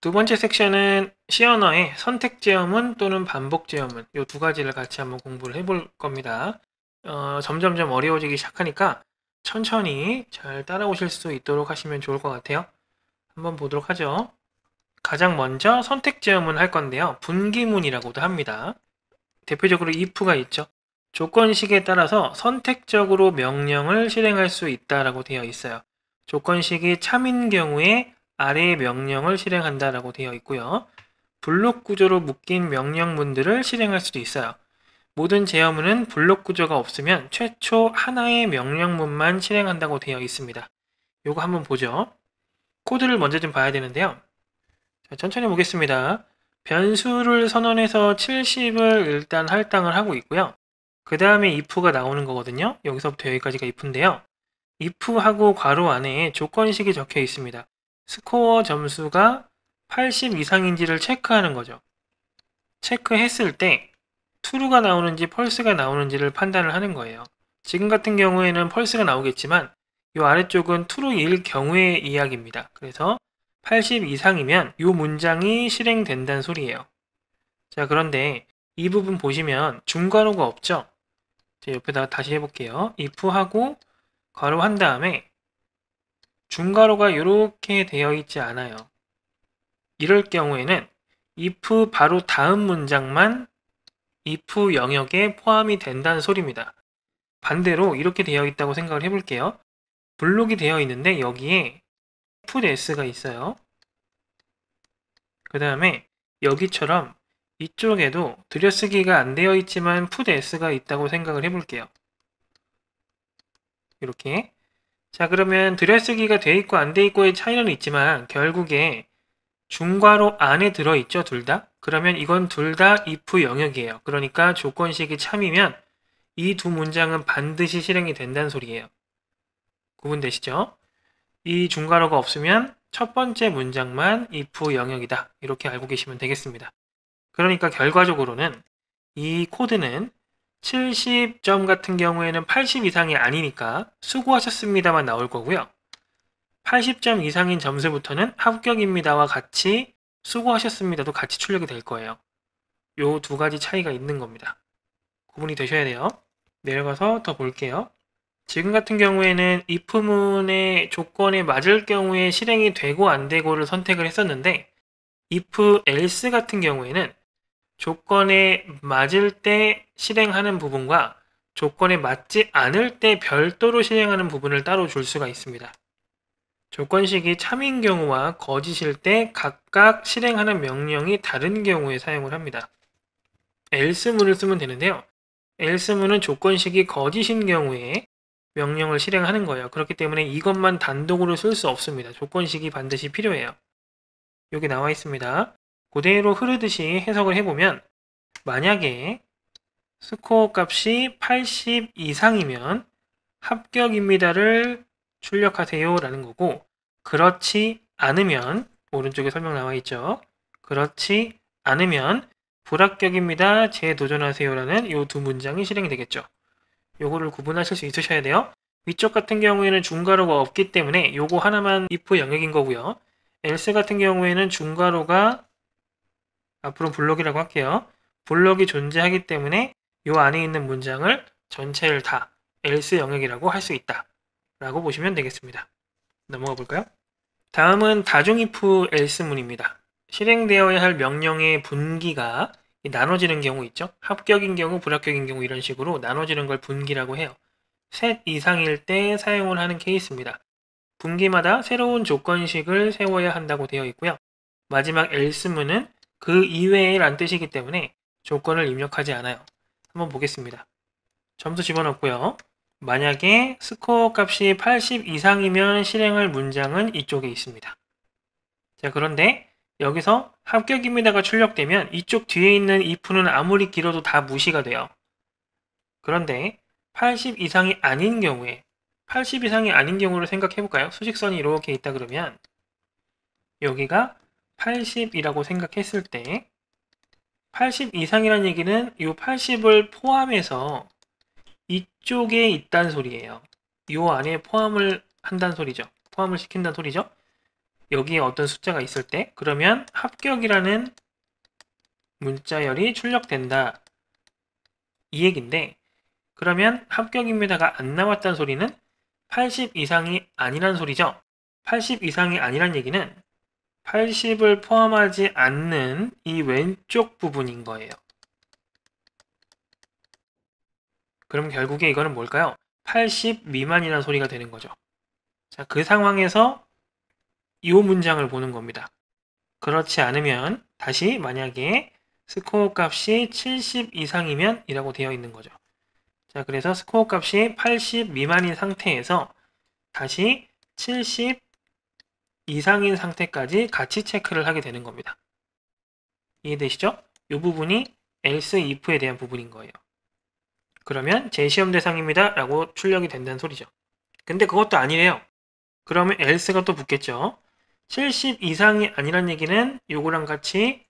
두 번째 섹션은 시언어의 선택 제어문 또는 반복 제어문 이두 가지를 같이 한번 공부를 해 볼 겁니다. 어, 점점점 어려워지기 시작하니까 천천히 잘 따라오실 수 있도록 하시면 좋을 것 같아요. 한번 보도록 하죠. 가장 먼저 선택 제어문 할 건데요. 분기문이라고도 합니다. 대표적으로 if가 있죠. 조건식에 따라서 선택적으로 명령을 실행할 수 있다라고 되어 있어요. 조건식이 참인 경우에 아래의 명령을 실행한다라고 되어 있고요. 블록 구조로 묶인 명령문들을 실행할 수도 있어요. 모든 제어문은 블록 구조가 없으면 최초 하나의 명령문만 실행한다고 되어 있습니다. 요거 한번 보죠. 코드를 먼저 좀 봐야 되는데요. 자, 천천히 보겠습니다. 변수를 선언해서 70을 일단 할당을 하고 있고요. 그 다음에 if가 나오는 거거든요. 여기서부터 여기까지가 if인데요. if하고 괄호 안에 조건식이 적혀 있습니다. 스코어 점수가 80 이상인지를 체크하는 거죠. 체크했을 때 투루가 나오는지 펄스가 나오는지를 판단을 하는 거예요. 지금 같은 경우에는 펄스가 나오겠지만 이 아래쪽은 투루일 경우의 이야기입니다. 그래서 80 이상이면 이 문장이 실행된다는 소리예요. 자 그런데 이 부분 보시면 중괄호가 없죠? 옆에다가 다시 해볼게요. if 하고 괄호 한 다음에 중괄호가 이렇게 되어 있지 않아요. 이럴 경우에는 if 바로 다음 문장만 if 영역에 포함이 된다는 소리입니다. 반대로 이렇게 되어 있다고 생각을 해볼게요. 블록이 되어 있는데 여기에 putS가 있어요. 그 다음에 여기처럼 이쪽에도 들여쓰기가 안 되어 있지만 putS가 있다고 생각을 해볼게요. 이렇게 자 그러면 들여쓰기가 돼 있고 안 돼 있고의 차이는 있지만 결국에 중괄호 안에 들어있죠 둘 다? 그러면 이건 둘 다 if 영역이에요. 그러니까 조건식이 참이면 이 두 문장은 반드시 실행이 된다는 소리예요. 구분되시죠? 이 중괄호가 없으면 첫 번째 문장만 if 영역이다. 이렇게 알고 계시면 되겠습니다. 그러니까 결과적으로는 이 코드는 70점 같은 경우에는 80 이상이 아니니까 수고하셨습니다만 나올 거고요. 80점 이상인 점수부터는 합격입니다와 같이 수고하셨습니다도 같이 출력이 될 거예요. 요 두 가지 차이가 있는 겁니다. 구분이 되셔야 돼요. 내려가서 더 볼게요. 지금 같은 경우에는 이 f 문의 조건에 맞을 경우에 실행이 되고 안 되고를 선택을 했었는데 if else 같은 경우에는 조건에 맞을 때 실행하는 부분과 조건에 맞지 않을 때 별도로 실행하는 부분을 따로 줄 수가 있습니다. 조건식이 참인 경우와 거짓일 때 각각 실행하는 명령이 다른 경우에 사용을 합니다. else문을 쓰면 되는데요. else문은 조건식이 거짓인 경우에 명령을 실행하는 거예요. 그렇기 때문에 이것만 단독으로 쓸 수 없습니다. 조건식이 반드시 필요해요. 여기 나와 있습니다. 그대로 흐르듯이 해석을 해보면 만약에 스코어 값이 80 이상이면 합격입니다를 출력하세요 라는 거고 그렇지 않으면 오른쪽에 설명 나와 있죠. 그렇지 않으면 불합격입니다. 재도전하세요 라는 이 두 문장이 실행이 되겠죠. 요거를 구분하실 수 있으셔야 돼요. 위쪽 같은 경우에는 중괄호가 없기 때문에 요거 하나만 if 영역인 거고요. else 같은 경우에는 중괄호가 앞으로 블록이라고 할게요. 블록이 존재하기 때문에 이 안에 있는 문장을 전체를 다 else 영역이라고 할 수 있다. 라고 보시면 되겠습니다. 넘어가 볼까요? 다음은 다중 if else 문입니다. 실행되어야 할 명령의 분기가 나눠지는 경우 있죠? 합격인 경우, 불합격인 경우 이런 식으로 나눠지는 걸 분기라고 해요. 셋 이상일 때 사용을 하는 케이스입니다. 분기마다 새로운 조건식을 세워야 한다고 되어 있고요. 마지막 else문은 그 이외에란 뜻이기 때문에 조건을 입력하지 않아요. 한번 보겠습니다. 점수 집어넣고요. 만약에 스코어 값이 80 이상이면 실행할 문장은 이쪽에 있습니다. 자 그런데 여기서 합격입니다가 출력되면 이쪽 뒤에 있는 if는 아무리 길어도 다 무시가 돼요. 그런데 80 이상이 아닌 경우에 80 이상이 아닌 경우를 생각해 볼까요? 수직선이 이렇게 있다 그러면 여기가 80이라고 생각했을 때 80 이상이라는 얘기는 이 80을 포함해서 이쪽에 있단 소리예요. 이 안에 포함을 한단 소리죠. 포함을 시킨단 소리죠. 여기에 어떤 숫자가 있을 때 그러면 합격이라는 문자열이 출력된다. 이 얘긴데 그러면 합격입니다가 안 나왔다는 소리는 80 이상이 아니란 소리죠. 80 이상이 아니란 얘기는 80을 포함하지 않는 이 왼쪽 부분인 거예요. 그럼 결국에 이거는 뭘까요? 80 미만이라는 소리가 되는 거죠. 자, 그 상황에서 이 문장을 보는 겁니다. 그렇지 않으면 다시 만약에 스코어 값이 70 이상이면 이라고 되어 있는 거죠. 자, 그래서 스코어 값이 80 미만인 상태에서 다시 70 이상인 상태까지 같이 체크를 하게 되는 겁니다. 이해되시죠? 이 부분이 else, if에 대한 부분인 거예요. 그러면 재시험 대상입니다 라고 출력이 된다는 소리죠. 근데 그것도 아니래요. 그러면 else가 또 붙겠죠. 70 이상이 아니란 얘기는 요거랑 같이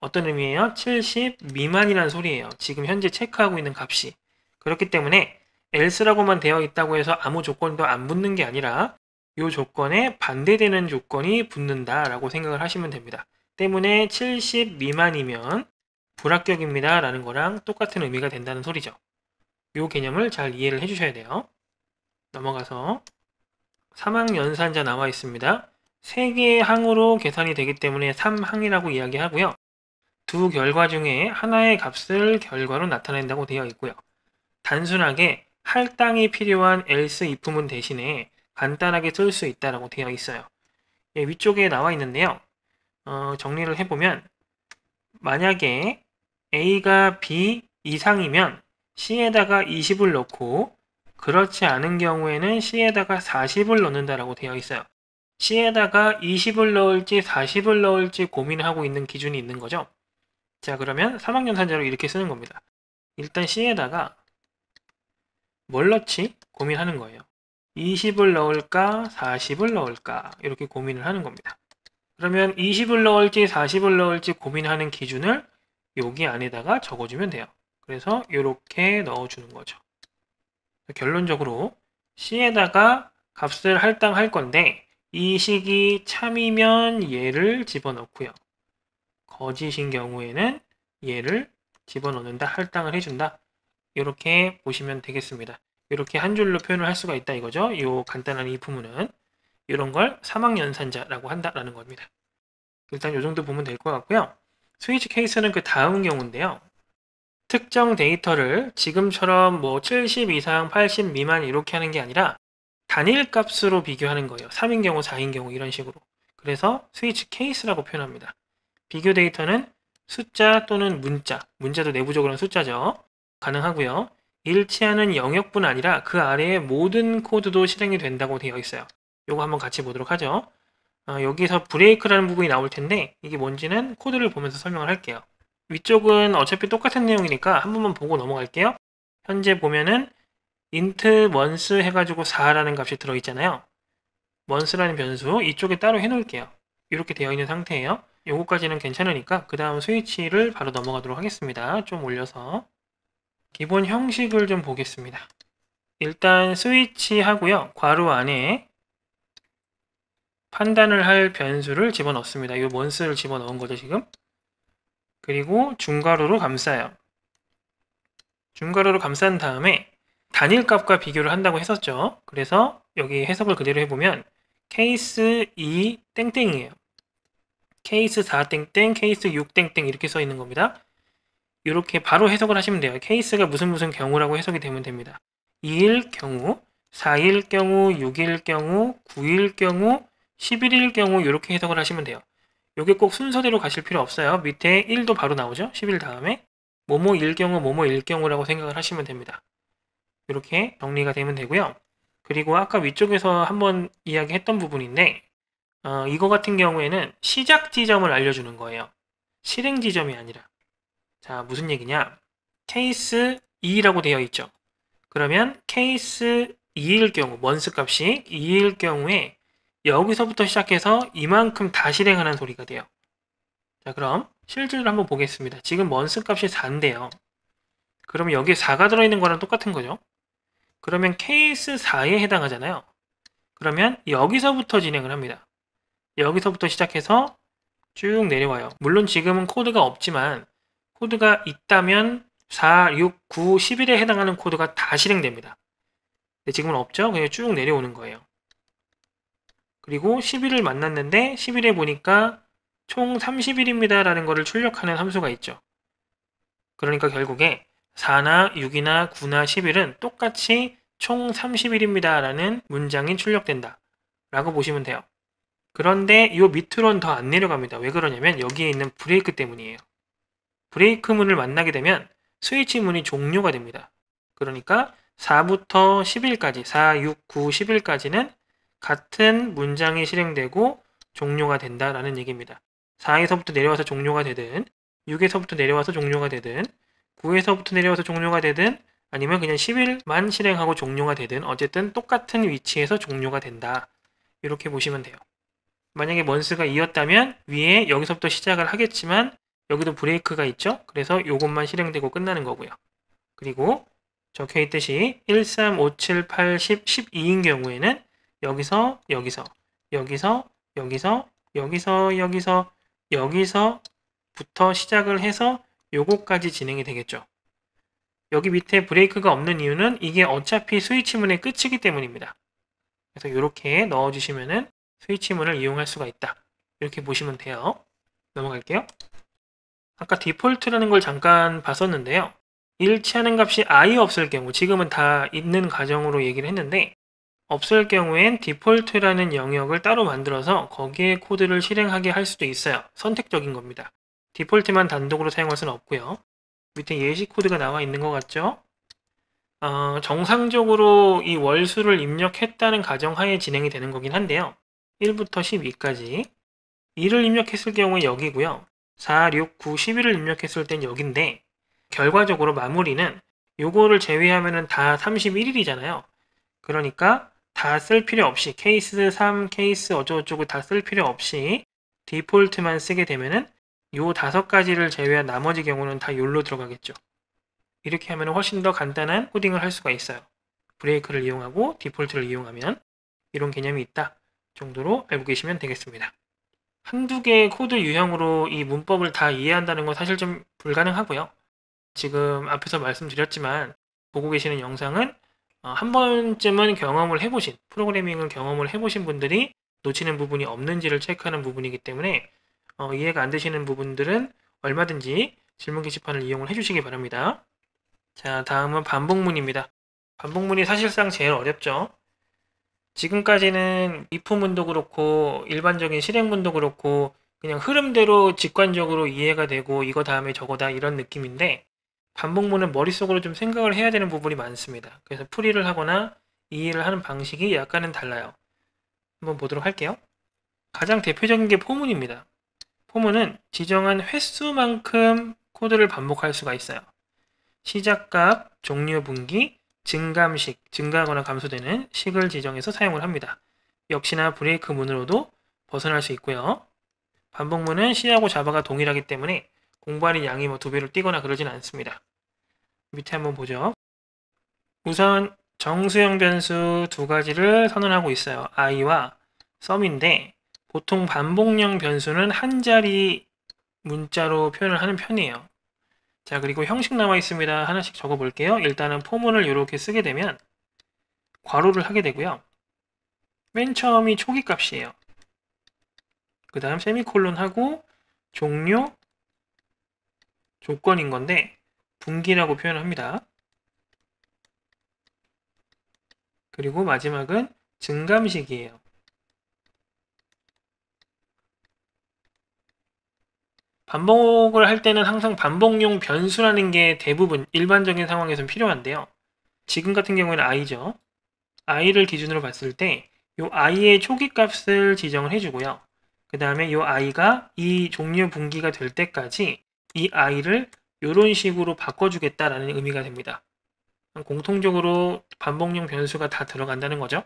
어떤 의미예요? 70 미만이란 소리예요. 지금 현재 체크하고 있는 값이. 그렇기 때문에 else라고만 되어 있다고 해서 아무 조건도 안 붙는 게 아니라 이 조건에 반대되는 조건이 붙는다라고 생각을 하시면 됩니다. 때문에 70 미만이면 불합격입니다 라는 거랑 똑같은 의미가 된다는 소리죠. 이 개념을 잘 이해를 해주셔야 돼요. 넘어가서 3항 연산자 나와 있습니다. 3개의 항으로 계산이 되기 때문에 3항이라고 이야기하고요. 두 결과 중에 하나의 값을 결과로 나타낸다고 되어 있고요. 단순하게 할당이 필요한 else if문 대신에 간단하게 쓸 수 있다라고 되어 있어요. 예, 위쪽에 나와 있는데요. 어, 정리를 해보면 만약에 A가 B 이상이면 C에다가 20을 넣고 그렇지 않은 경우에는 C에다가 40을 넣는다라고 되어 있어요. C에다가 20을 넣을지 40을 넣을지 고민하고 있는 기준이 있는 거죠. 자 그러면 3학년산자로 이렇게 쓰는 겁니다. 일단 C에다가 뭘 넣지 고민하는 거예요. 20을 넣을까 40을 넣을까 이렇게 고민을 하는 겁니다. 그러면 20을 넣을지 40을 넣을지 고민하는 기준을 여기 안에다가 적어주면 돼요. 그래서 이렇게 넣어주는 거죠. 결론적으로 C에다가 값을 할당할 건데 이 식이 참이면 얘를 집어넣고요. 거짓인 경우에는 얘를 집어넣는다, 할당을 해준다. 이렇게 보시면 되겠습니다. 이렇게 한 줄로 표현을 할 수가 있다 이거죠. 이 간단한 이부분은 이런 걸 사망연산자라고 한다라는 겁니다. 일단 이 정도 보면 될 것 같고요. 스위치 케이스는 그 다음 경우인데요. 특정 데이터를 지금처럼 뭐 70 이상, 80 미만 이렇게 하는 게 아니라 단일 값으로 비교하는 거예요. 3인 경우, 4인 경우 이런 식으로. 그래서 스위치 케이스라고 표현합니다. 비교 데이터는 숫자 또는 문자, 문자도 내부적으로는 숫자죠. 가능하고요. 일치하는 영역뿐 아니라 그 아래의 모든 코드도 실행이 된다고 되어 있어요. 요거 한번 같이 보도록 하죠. 어, 여기서 브레이크라는 부분이 나올 텐데 이게 뭔지는 코드를 보면서 설명을 할게요. 위쪽은 어차피 똑같은 내용이니까 한 번만 보고 넘어갈게요. 현재 보면은 int once 해가지고 4라는 값이 들어있잖아요. once라는 변수 이쪽에 따로 해놓을게요. 이렇게 되어 있는 상태예요. 요거까지는 괜찮으니까 그 다음 스위치를 바로 넘어가도록 하겠습니다. 좀 올려서 기본 형식을 좀 보겠습니다. 일단 스위치 하고요. 괄호 안에 판단을 할 변수를 집어넣습니다. 이원스를 집어넣은 거죠, 지금. 그리고 중괄호로 감싸요. 중괄호로 감싼 다음에 단일값과 비교를 한다고 했었죠. 그래서 여기 해석을 그대로 해보면 케이스 2 땡땡이에요. 케이스 4 땡땡, 케이스 6 땡땡 이렇게 써 있는 겁니다. 이렇게 바로 해석을 하시면 돼요. 케이스가 무슨 무슨 경우라고 해석이 되면 됩니다. 2일 경우, 4일 경우, 6일 경우, 9일 경우, 11일 경우 이렇게 해석을 하시면 돼요. 이게 꼭 순서대로 가실 필요 없어요. 밑에 1도 바로 나오죠. 10일 다음에 모모일 경우, 모모일 경우라고 생각을 하시면 됩니다. 이렇게 정리가 되면 되고요. 그리고 아까 위쪽에서 한번 이야기했던 부분인데 어, 이거 같은 경우에는 시작 지점을 알려주는 거예요. 실행 지점이 아니라 자, 무슨 얘기냐? 케이스 2라고 되어 있죠. 그러면 케이스 2일 경우, 먼스 값이 2일 경우에 여기서부터 시작해서 이만큼 다 실행하는 소리가 돼요. 자, 그럼 실질을 한번 보겠습니다. 지금 먼스 값이 4인데요. 그럼 여기에 4가 들어있는 거랑 똑같은 거죠. 그러면 케이스 4에 해당하잖아요. 그러면 여기서부터 진행을 합니다. 여기서부터 시작해서 쭉 내려와요. 물론 지금은 코드가 없지만 코드가 있다면 4, 6, 9, 11에 해당하는 코드가 다 실행됩니다. 근데 지금은 없죠? 그냥 쭉 내려오는 거예요. 그리고 11을 만났는데 11에 보니까 총 30일입니다 라는 것을 출력하는 함수가 있죠. 그러니까 결국에 4나 6이나 9나 11은 똑같이 총 30일입니다 라는 문장이 출력된다 라고 보시면 돼요. 그런데 이 밑으로는 더 안 내려갑니다. 왜 그러냐면 여기에 있는 브레이크 때문이에요. 브레이크 문을 만나게 되면 스위치 문이 종료가 됩니다. 그러니까 4부터 10일까지, 4, 6, 9, 10일까지는 같은 문장이 실행되고 종료가 된다라는 얘기입니다. 4에서부터 내려와서 종료가 되든, 6에서부터 내려와서 종료가 되든, 9에서부터 내려와서 종료가 되든, 아니면 그냥 10일만 실행하고 종료가 되든, 어쨌든 똑같은 위치에서 종료가 된다. 이렇게 보시면 돼요. 만약에 먼스가 이었다면 위에 여기서부터 시작을 하겠지만 여기도 브레이크가 있죠? 그래서 이것만 실행되고 끝나는 거고요. 그리고 적혀있듯이 1, 3, 5, 7, 8, 10, 12인 경우에는 여기서, 여기서, 여기서, 여기서, 여기서, 여기서, 여기서부터 시작을 해서 요거까지 진행이 되겠죠. 여기 밑에 브레이크가 없는 이유는 이게 어차피 스위치문의 끝이기 때문입니다. 그래서 이렇게 넣어주시면 은 스위치문을 이용할 수가 있다. 이렇게 보시면 돼요. 넘어갈게요. 아까 디폴트라는 걸 잠깐 봤었는데요. 일치하는 값이 아예 없을 경우, 지금은 다 있는 가정으로 얘기를 했는데 없을 경우엔 디폴트라는 영역을 따로 만들어서 거기에 코드를 실행하게 할 수도 있어요. 선택적인 겁니다. 디폴트만 단독으로 사용할 수는 없고요. 밑에 예시 코드가 나와 있는 것 같죠? 어, 정상적으로 이 월수를 입력했다는 가정하에 진행이 되는 거긴 한데요. 1부터 12까지 2를 입력했을 경우에 여기고요. 4, 6, 9, 11을 입력했을 땐 여긴데 결과적으로 마무리는 요거를 제외하면 다 31일이잖아요. 그러니까 다 쓸 필요 없이 케이스 3, 케이스 어쩌고저쩌고 다 쓸 필요 없이 디폴트만 쓰게 되면은 요 다섯 가지를 제외한 나머지 경우는 다 욜로 들어가겠죠. 이렇게 하면 훨씬 더 간단한 코딩을 할 수가 있어요. 브레이크를 이용하고 디폴트를 이용하면 이런 개념이 있다 정도로 알고 계시면 되겠습니다. 한두 개의 코드 유형으로 이 문법을 다 이해한다는 건 사실 좀 불가능하고요. 지금 앞에서 말씀드렸지만 보고 계시는 영상은 어, 한 번쯤은 경험을 해보신 프로그래밍을 경험을 해보신 분들이 놓치는 부분이 없는지를 체크하는 부분이기 때문에 어, 이해가 안 되시는 부분들은 얼마든지 질문 게시판을 이용을 해주시기 바랍니다. 자 다음은 반복문입니다. 반복문이 사실상 제일 어렵죠. 지금까지는 미품문도 그렇고 일반적인 실행문도 그렇고 그냥 흐름대로 직관적으로 이해가 되고 이거 다음에 저거다 이런 느낌인데 반복문은 머릿속으로 좀 생각을 해야 되는 부분이 많습니다. 그래서 풀이를 하거나 이해를 하는 방식이 약간은 달라요. 한번 보도록 할게요. 가장 대표적인 게 포문입니다. 포문은 지정한 횟수만큼 코드를 반복할 수가 있어요. 시작값, 종류 분기, 증감식, 증가하거나 감소되는 식을 지정해서 사용을 합니다. 역시나 브레이크 그 문으로도 벗어날 수 있고요. 반복문은 C하고 자바가 동일하기 때문에 공부하는 양이 뭐 두 배로 뛰거나 그러진 않습니다. 밑에 한번 보죠. 우선 정수형 변수 두 가지를 선언하고 있어요. i와 s u m 인데 보통 반복형 변수는 한 자리 문자로 표현을 하는 편이에요. 자 그리고 형식 남아 있습니다. 하나씩 적어 볼게요. 일단은 포문을 이렇게 쓰게 되면 괄호를 하게 되고요. 맨 처음이 초기 값이에요. 그 다음 세미콜론 하고 종료 조건인 건데 분기라고 표현을 합니다. 그리고 마지막은 증감식이에요. 반복을 할 때는 항상 반복용 변수라는 게 대부분 일반적인 상황에선 필요한데요. 지금 같은 경우에는 i죠. i를 기준으로 봤을 때이 i의 초기 값을 지정을 해주고요. 그 다음에 이 i가 이 종류 분기가 될 때까지 이 i를 이런 식으로 바꿔주겠다라는 의미가 됩니다. 공통적으로 반복용 변수가 다 들어간다는 거죠.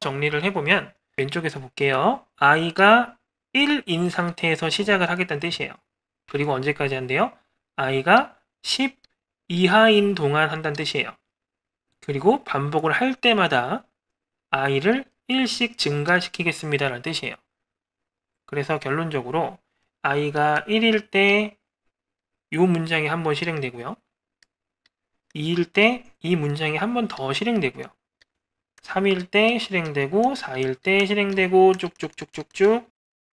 정리를 해보면 왼쪽에서 볼게요. i가 1인 상태에서 시작을 하겠다는 뜻이에요. 그리고 언제까지 한대요? i가 10 이하인 동안 한다는 뜻이에요. 그리고 반복을 할 때마다 i를 1씩 증가시키겠습니다라는 뜻이에요. 그래서 결론적으로 i가 1일 때 이 문장이 한 번 실행되고요. 2일 때 이 문장이 한 번 더 실행되고요. 3일 때 실행되고 4일 때 실행되고 쭉쭉쭉쭉쭉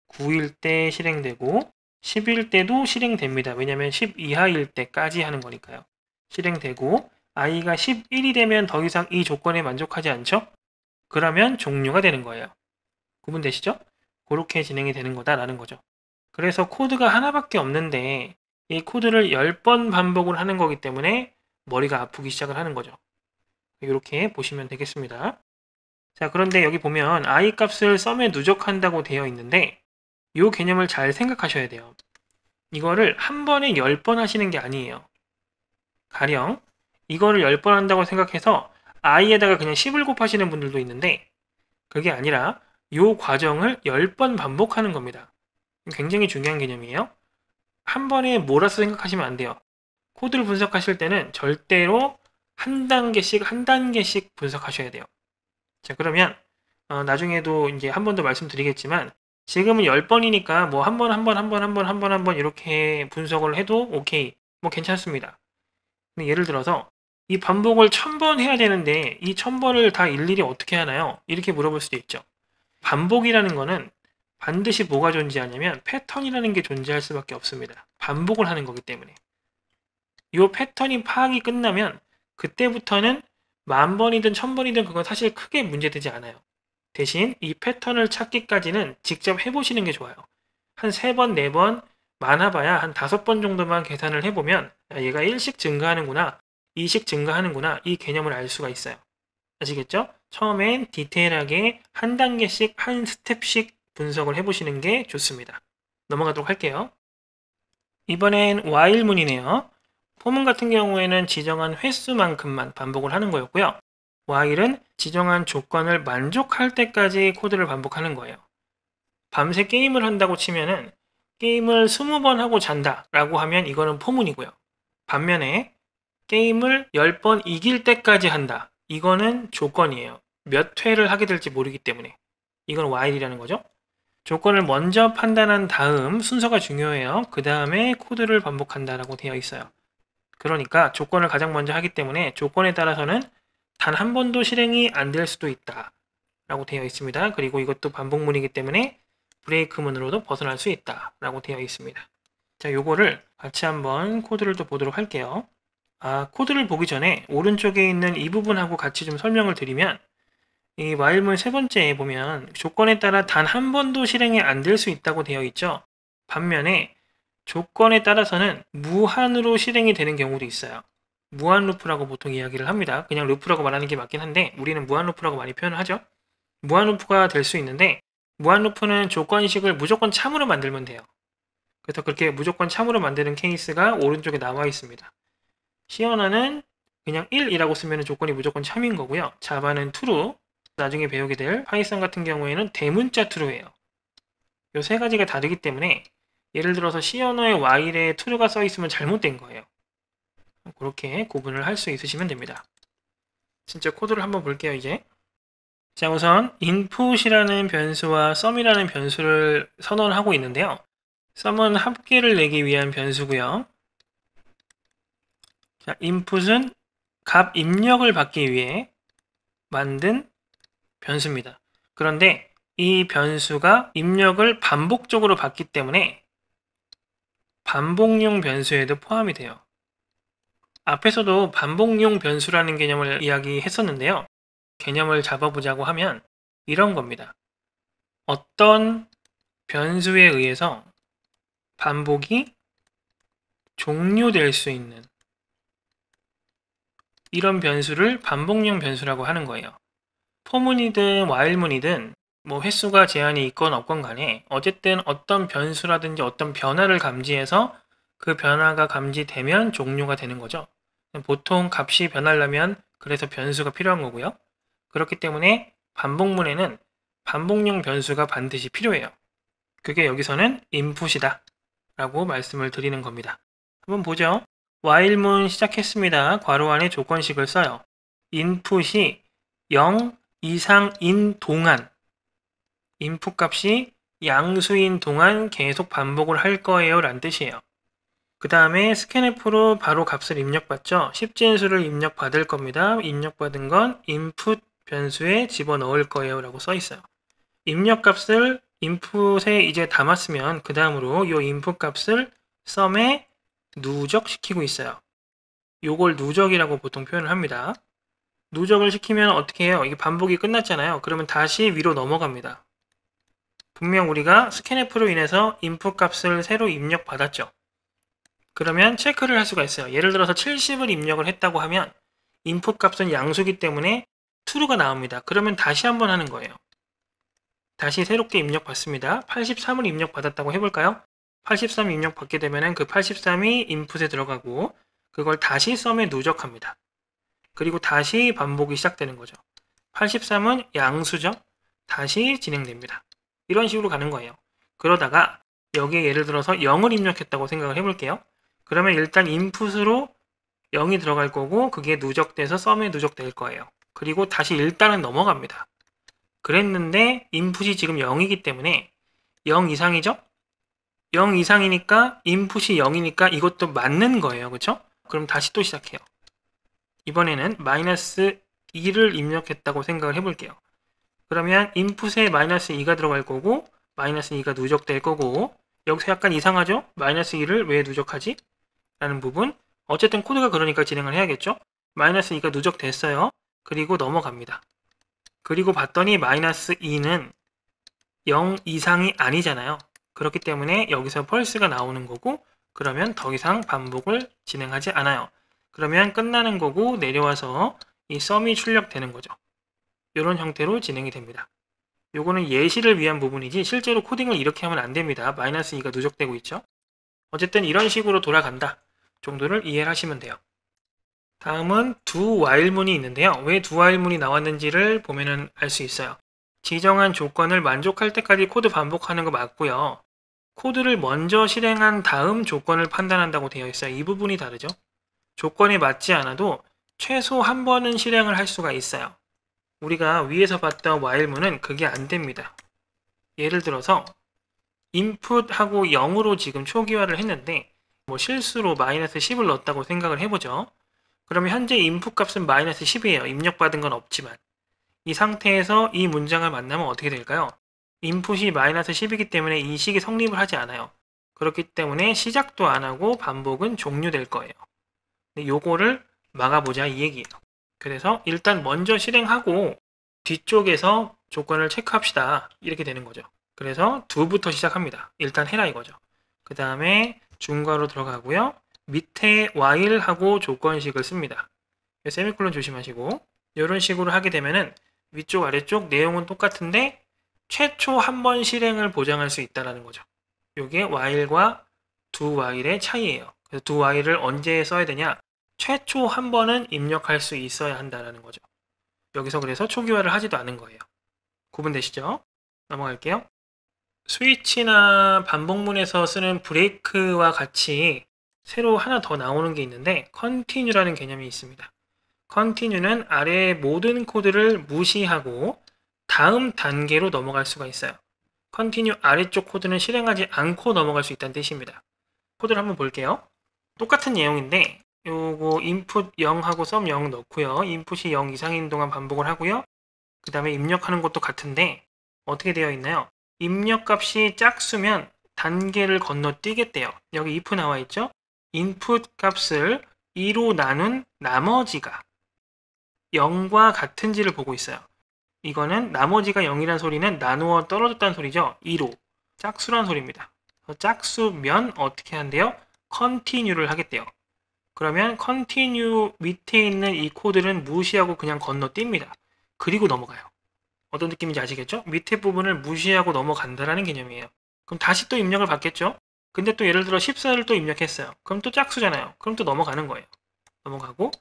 9일 때 실행되고 10일 때도 실행됩니다. 왜냐하면 1 2하일 때까지 하는 거니까요. 실행되고 i가 11이 되면 더 이상 이 조건에 만족하지 않죠? 그러면 종료가 되는 거예요. 구분되시죠? 그렇게 진행이 되는 거다라는 거죠. 그래서 코드가 하나밖에 없는데 이 코드를 10번 반복을 하는 거기 때문에 머리가 아프기 시작을 하는 거죠. 이렇게 보시면 되겠습니다. 자 그런데 여기 보면 i 값을 썸에 누적한다고 되어 있는데 요 개념을 잘 생각하셔야 돼요. 이거를 한 번에 10번 하시는 게 아니에요. 가령 이거를 10번 한다고 생각해서 i에다가 그냥 10을 곱하시는 분들도 있는데 그게 아니라 요 과정을 10번 반복하는 겁니다. 굉장히 중요한 개념이에요. 한 번에 몰아서 생각하시면 안 돼요. 코드를 분석하실 때는 절대로 한 단계씩 한 단계씩 분석하셔야 돼요. 자 그러면 어, 나중에도 이제 한 번 더 말씀드리겠지만 지금은 10번이니까 뭐 한 번 한 번 한 번 한번한번한 번 이렇게 분석을 해도 오케이 뭐 괜찮습니다. 근데 예를 들어서 이 반복을 1000번 해야 되는데 이 1000번을 다 일일이 어떻게 하나요? 이렇게 물어볼 수도 있죠. 반복이라는 거는 반드시 뭐가 존재하냐면 패턴이라는 게 존재할 수밖에 없습니다. 반복을 하는 거기 때문에. 이 패턴이 파악이 끝나면 그때부터는 만 번이든 천 번이든 그건 사실 크게 문제되지 않아요. 대신 이 패턴을 찾기까지는 직접 해보시는 게 좋아요. 한3번4번 많아봐야 한5번 정도만 계산을 해보면 아, 얘가 1씩 증가하는구나, 2씩 증가하는구나 이 개념을 알 수가 있어요. 아시겠죠? 처음엔 디테일하게 한 단계씩 한 스텝씩 분석을 해보시는 게 좋습니다. 넘어가도록 할게요. 이번엔 while문이네요. 포문 같은 경우에는 지정한 횟수만큼만 반복을 하는 거였고요. while은 지정한 조건을 만족할 때까지 코드를 반복하는 거예요. 밤새 게임을 한다고 치면은 게임을 20번 하고 잔다 라고 하면 이거는 포문이고요. 반면에 게임을 10번 이길 때까지 한다. 이거는 조건이에요. 몇 회를 하게 될지 모르기 때문에. 이건 while이라는 거죠. 조건을 먼저 판단한 다음 순서가 중요해요. 그 다음에 코드를 반복한다라고 되어 있어요. 그러니까 조건을 가장 먼저 하기 때문에 조건에 따라서는 단한 번도 실행이 안 될 수도 있다. 라고 되어 있습니다. 그리고 이것도 반복문이기 때문에 브레이크문으로도 벗어날 수 있다. 라고 되어 있습니다. 자, 요거를 같이 한번 코드를 또 보도록 할게요. 아, 코드를 보기 전에 오른쪽에 있는 이 부분하고 같이 좀 설명을 드리면 이 while문 세 번째에 보면 조건에 따라 단 한 번도 실행이 안 될 수 있다고 되어 있죠. 반면에 조건에 따라서는 무한으로 실행이 되는 경우도 있어요. 무한 루프라고 보통 이야기를 합니다. 그냥 루프라고 말하는 게 맞긴 한데 우리는 무한 루프라고 많이 표현을 하죠. 무한 루프가 될 수 있는데 무한 루프는 조건식을 무조건 참으로 만들면 돼요. 그래서 그렇게 무조건 참으로 만드는 케이스가 오른쪽에 나와 있습니다. 시어너는 그냥 1이라고 쓰면 조건이 무조건 참인 거고요. 자바는 t r u e 나중에 배우게 될 파이썬 같은 경우에는 대문자 true예요. 이 세 가지가 다르기 때문에 예를 들어서 시어너의 while에 true가 써 있으면 잘못된 거예요. 뭐 그렇게 구분을 할 수 있으시면 됩니다. 진짜 코드를 한번 볼게요, 이제. 자, 우선 input이라는 변수와 sum이라는 변수를 선언하고 있는데요. sum은 합계를 내기 위한 변수고요. 자, input은 값 입력을 받기 위해 만든 변수입니다. 그런데 이 변수가 입력을 반복적으로 받기 때문에 반복용 변수에도 포함이 돼요. 앞에서도 반복용 변수라는 개념을 이야기했었는데요. 개념을 잡아보자고 하면 이런 겁니다. 어떤 변수에 의해서 반복이 종료될 수 있는 이런 변수를 반복용 변수라고 하는 거예요. 포문이든 와일문이든 뭐 횟수가 제한이 있건 없건 간에 어쨌든 어떤 변수라든지 어떤 변화를 감지해서 그 변화가 감지되면 종료가 되는 거죠. 보통 값이 변하려면 그래서 변수가 필요한 거고요. 그렇기 때문에 반복문에는 반복용 변수가 반드시 필요해요. 그게 여기서는 인풋이다 라고 말씀을 드리는 겁니다. 한번 보죠. while문 시작했습니다. 괄호 안에 조건식을 써요. 인풋이 0 이상인 동안 인풋 값이 양수인 동안 계속 반복을 할 거예요 라는 뜻이에요. 그 다음에 스캔F로 바로 값을 입력받죠. 1 0진수를 입력받을 겁니다. 입력받은 건 input 변수에 집어넣을 거예요 라고 써 있어요. 입력값을 input에 이제 담았으면 그 다음으로 이 input 값을 s u m 에 누적시키고 있어요. 요걸 누적이라고 보통 표현을 합니다. 누적을 시키면 어떻게 해요? 이게 반복이 끝났잖아요. 그러면 다시 위로 넘어갑니다. 분명 우리가 스캔F로 인해서 i n p u t 값을 새로 입력받았죠. 그러면 체크를 할 수가 있어요. 예를 들어서 70을 입력을 했다고 하면 인풋 값은 양수기 때문에 true가 나옵니다. 그러면 다시 한번 하는 거예요. 다시 새롭게 입력받습니다. 83을 입력받았다고 해볼까요? 83 입력받게 되면 그 83이 인풋에 들어가고 그걸 다시 썸에 누적합니다. 그리고 다시 반복이 시작되는 거죠. 83은 양수죠. 다시 진행됩니다. 이런 식으로 가는 거예요. 그러다가 여기에 예를 들어서 0을 입력했다고 생각을 해볼게요. 그러면 일단 인풋으로 0이 들어갈 거고 그게 누적돼서 썸에 누적될 거예요. 그리고 다시 일단은 넘어갑니다. 그랬는데 인풋이 지금 0이기 때문에 0 이상이죠? 0 이상이니까 인풋이 0이니까 이것도 맞는 거예요. 그렇죠? 그럼 다시 또 시작해요. 이번에는 마이너스 2를 입력했다고 생각을 해볼게요. 그러면 인풋에 마이너스 2가 들어갈 거고 마이너스 2가 누적될 거고 여기서 약간 이상하죠? 마이너스 2를 왜 누적하지? 라는 부분 어쨌든 코드가 그러니까 진행을 해야겠죠? 마이너스 2가 누적됐어요. 그리고 넘어갑니다. 그리고 봤더니 마이너스 2는 0 이상이 아니잖아요. 그렇기 때문에 여기서 펄스가 나오는 거고 그러면 더 이상 반복을 진행하지 않아요. 그러면 끝나는 거고 내려와서 이 썸이 출력되는 거죠. 이런 형태로 진행이 됩니다. 요거는 예시를 위한 부분이지 실제로 코딩을 이렇게 하면 안 됩니다. 마이너스 2가 누적되고 있죠. 어쨌든 이런 식으로 돌아간다. 정도를 이해하시면 돼요. 다음은 두 while문이 있는데요. 왜두 while문이 나왔는지를 보면 알 수 있어요. 지정한 조건을 만족할 때까지 코드 반복하는 거 맞고요. 코드를 먼저 실행한 다음 조건을 판단한다고 되어 있어요. 이 부분이 다르죠. 조건이 맞지 않아도 최소 한 번은 실행을 할 수가 있어요. 우리가 위에서 봤던 while문은 그게 안 됩니다. 예를 들어서 input하고 0으로 지금 초기화를 했는데 뭐 실수로 마이너스 10을 넣었다고 생각을 해보죠. 그러면 현재 인풋 값은 마이너스 10이에요. 입력받은 건 없지만. 이 상태에서 이 문장을 만나면 어떻게 될까요? 인풋이 마이너스 10이기 때문에 인식이 성립을 하지 않아요. 그렇기 때문에 시작도 안 하고 반복은 종료될 거예요. 요거를 막아보자 이 얘기예요. 그래서 일단 먼저 실행하고 뒤쪽에서 조건을 체크합시다. 이렇게 되는 거죠. 그래서 2부터 시작합니다. 일단 해라 이거죠. 그 다음에 중괄호 들어가고요. 밑에 while하고 조건식을 씁니다. 세미콜론 조심하시고 이런 식으로 하게 되면은 위쪽 아래쪽 내용은 똑같은데 최초 한 번 실행을 보장할 수 있다라는 거죠. 이게 while과 do while의 차이예요. 그래서 do while을 언제 써야 되냐? 최초 한 번은 입력할 수 있어야 한다라는 거죠. 여기서 그래서 초기화를 하지도 않은 거예요. 구분되시죠? 넘어갈게요. 스위치나 반복문에서 쓰는 브레이크와 같이 새로 하나 더 나오는 게 있는데 컨티뉴라는 개념이 있습니다. 컨티뉴는 아래의 모든 코드를 무시하고 다음 단계로 넘어갈 수가 있어요. 컨티뉴 아래쪽 코드는 실행하지 않고 넘어갈 수 있다는 뜻입니다. 코드를 한번 볼게요. 똑같은 내용인데 요거 input 0하고 sum 0 넣고요. input이 0 이상인 동안 반복을 하고요. 그 다음에 입력하는 것도 같은데 어떻게 되어 있나요? 입력값이 짝수면 단계를 건너뛰겠대요. 여기 if 나와 있죠? input 값을 2로 나눈 나머지가 0과 같은지를 보고 있어요. 이거는 나머지가 0이란 소리는 나누어 떨어졌다는 소리죠. 2로. 짝수란 소리입니다. 짝수면 어떻게 한대요? c o n t i n u e 를 하겠대요. 그러면 continue 밑에 있는 이 코드는 무시하고 그냥 건너뜁니다. 그리고 넘어가요. 어떤 느낌인지 아시겠죠? 밑에 부분을 무시하고 넘어간다라는 개념이에요. 그럼 다시 또 입력을 받겠죠? 근데 또 예를 들어 14를 또 입력했어요. 그럼 또 짝수잖아요. 그럼 또 넘어가는 거예요. 넘어가고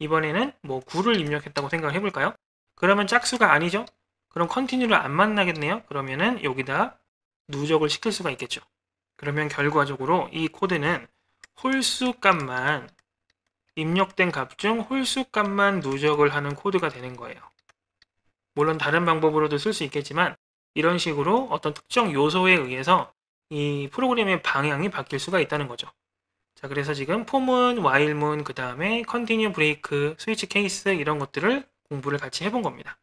이번에는 뭐 9를 입력했다고 생각을 해볼까요? 그러면 짝수가 아니죠? 그럼 컨티뉴를 안 만나겠네요? 그러면은 여기다 누적을 시킬 수가 있겠죠. 그러면 결과적으로 이 코드는 홀수 값만 입력된 값 중 홀수 값만 누적을 하는 코드가 되는 거예요. 물론 다른 방법으로도 쓸 수 있겠지만 이런 식으로 어떤 특정 요소에 의해서 이 프로그램의 방향이 바뀔 수가 있다는 거죠. 자, 그래서 지금 폼은, 와일문, 그 다음에 컨티뉴 브레이크, 스위치 케이스 이런 것들을 공부를 같이 해본 겁니다.